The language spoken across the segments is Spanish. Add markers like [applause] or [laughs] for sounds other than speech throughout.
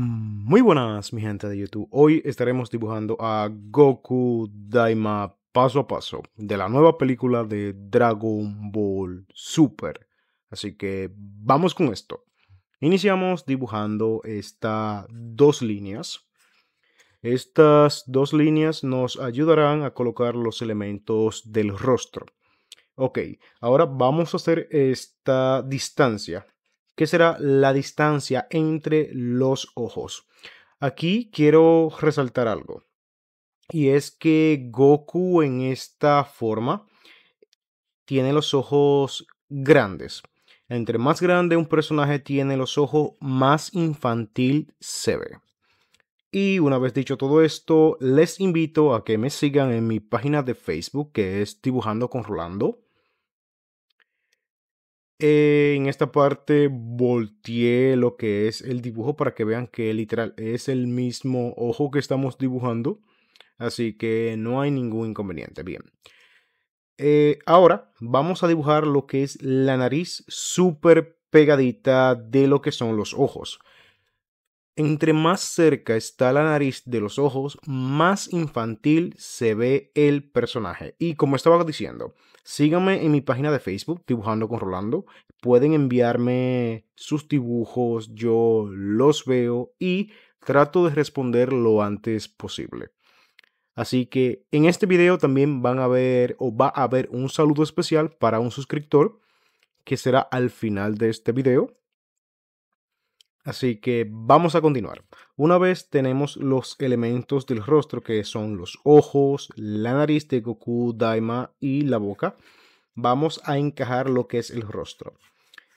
Muy buenas, mi gente de YouTube. Hoy estaremos dibujando a Goku Daima paso a paso de la nueva película de Dragon Ball Super. Así que vamos con esto. Iniciamos dibujando estas dos líneas. Estas dos líneas nos ayudarán a colocar los elementos del rostro. Ok, ahora vamos a hacer esta distancia ¿Qué será la distancia entre los ojos. Aquí quiero resaltar algo. Y es que Goku en esta forma tiene los ojos grandes. Entre más grande un personaje tiene los ojos, más infantil se ve. Y una vez dicho todo esto, les invito a que me sigan en mi página de Facebook que es Dibujando con Rolando en esta parte volteé lo que es el dibujo para que vean que literal es el mismo ojo que estamos dibujando. Así que no hay ningún inconveniente. Bien. Eh, ahora vamos a dibujar lo que es la nariz súper pegadita de lo que son los ojos. Entre más cerca está la nariz de los ojos, más infantil se ve el personaje. Y como estaba diciendo, síganme en mi página de Facebook, Dibujando con Rolando. Pueden enviarme sus dibujos, yo los veo y trato de responder lo antes posible. Así que en este video también van a ver o va a haber un saludo especial para un suscriptor que será al final de este video. Así que vamos a continuar. Una vez tenemos los elementos del rostro que son los ojos, la nariz de Goku, Daima y la boca, vamos a encajar lo que es el rostro.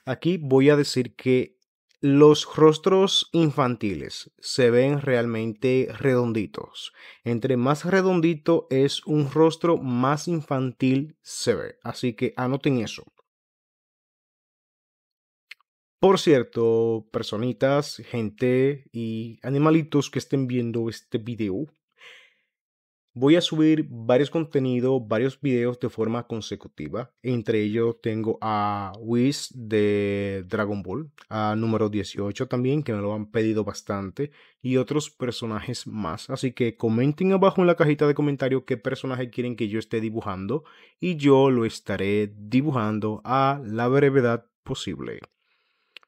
Aquí voy a decir que los rostros infantiles se ven realmente redonditos. Entre más redondito es un rostro, más infantil se ve. Así que anoten eso. Por cierto, personitas, gente y animalitos que estén viendo este video, voy a subir varios contenidos, varios videos de forma consecutiva. Entre ellos tengo a Whis de Dragon Ball, a número 18 también, que me lo han pedido bastante, y otros personajes más. Así que comenten abajo en la cajita de comentarios qué personaje quieren que yo esté dibujando, y yo lo estaré dibujando a la brevedad posible.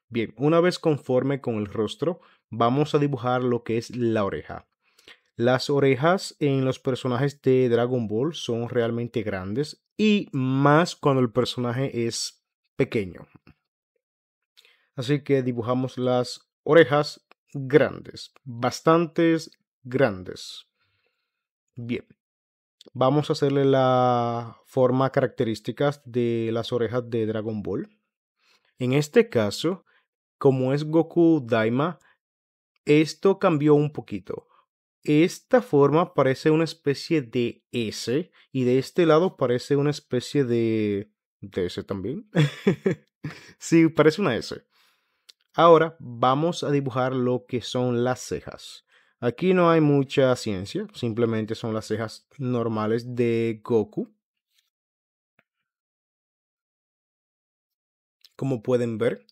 Bien, una vez conforme con el rostro, vamos a dibujar lo que es la oreja. Las orejas en los personajes de Dragon Ball son realmente grandes y más cuando el personaje es pequeño. Así que dibujamos las orejas grandes, bastantes grandes. Bien, vamos a hacerle la forma características de las orejas de Dragon Ball. En este caso, como es Goku Daima, esto cambió un poquito. Esta forma parece una especie de S y de este lado parece una especie de... de S también. [laughs] sí, parece una S. Ahora vamos a dibujar lo que son las cejas. Aquí no hay mucha ciencia, simplemente son las cejas normales de Goku. Como pueden ver,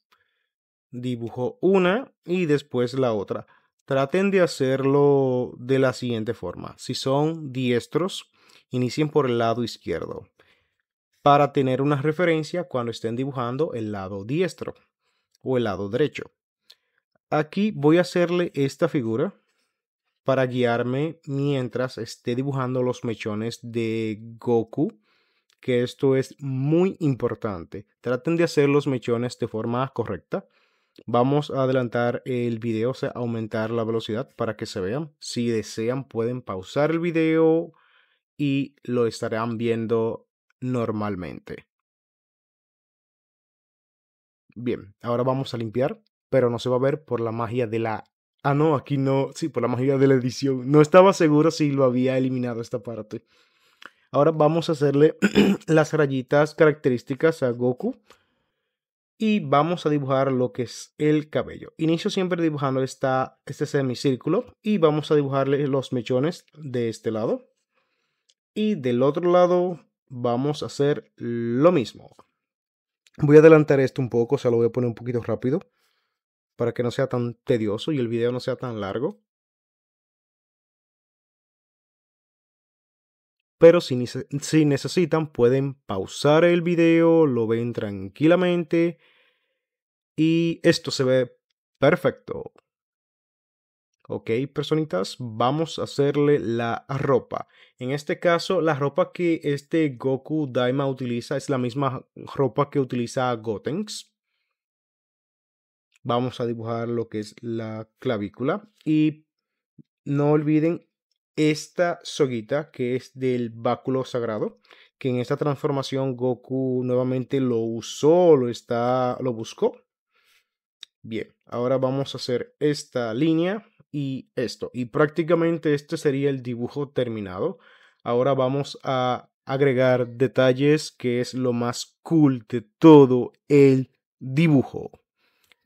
Dibujo una y después la otra. Traten de hacerlo de la siguiente forma. Si son diestros, inicien por el lado izquierdo para tener una referencia cuando estén dibujando el lado diestro o el lado derecho. Aquí voy a hacerle esta figura para guiarme mientras esté dibujando los mechones de Goku, que esto es muy importante. Traten de hacer los mechones de forma correcta. Vamos a adelantar el video, o sea, aumentar la velocidad para que se vean. Si desean, pueden pausar el video y lo estarán viendo normalmente. Bien, ahora vamos a limpiar, pero no se va a ver por la magia de la... Ah, no, aquí no, sí, por la magia de la edición. No estaba seguro si lo había eliminado esta parte. Ahora vamos a hacerle [clears throat] las rayitas características a Goku y vamos a dibujar lo que es el cabello. Inicio siempre dibujando este semicírculo y vamos a dibujarle los mechones de este lado. Y del otro lado vamos a hacer lo mismo. Voy a adelantar esto un poco, o sea, lo voy a poner un poquito rápido para que no sea tan tedioso y el video no sea tan largo. pero si, necesitan pueden pausar el video, lo ven tranquilamente y esto se ve perfecto. Ok, personitas, vamos a hacerle la ropa. En este caso, la ropa que este Goku Daima utiliza es la misma ropa que utiliza Gotenks. Vamos a dibujar lo que es la clavícula. Y no olviden esta soguita que es del báculo sagrado que en esta transformación Goku nuevamente lo usó, lo está lo buscó. Bien, ahora vamos a hacer esta línea y esto y prácticamente este sería el dibujo terminado. Ahora vamos a agregar detalles que es lo más cool de todo el dibujo.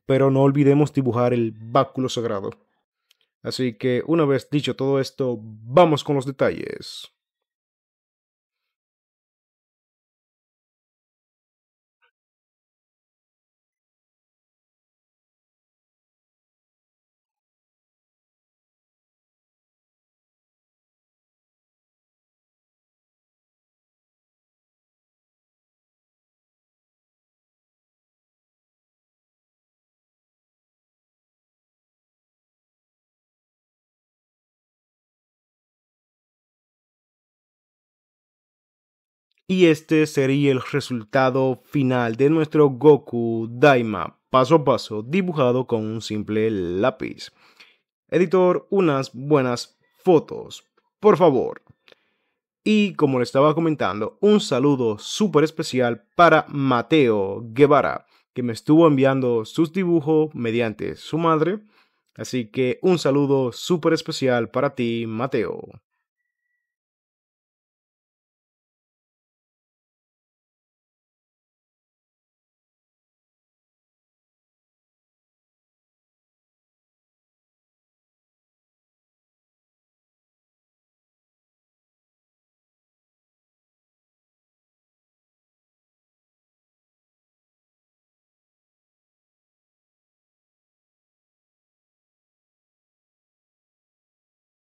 Pero no olvidemos dibujar el báculo sagrado. Así que una vez dicho todo esto, vamos con los detalles. Y este sería el resultado final de nuestro Goku Daima, paso a paso, dibujado con un simple lápiz. Editor, unas buenas fotos, por favor. Y como le estaba comentando, un saludo súper especial para Mateo Guevara, que me estuvo enviando sus dibujos mediante su madre. Así que un saludo súper especial para ti, Mateo.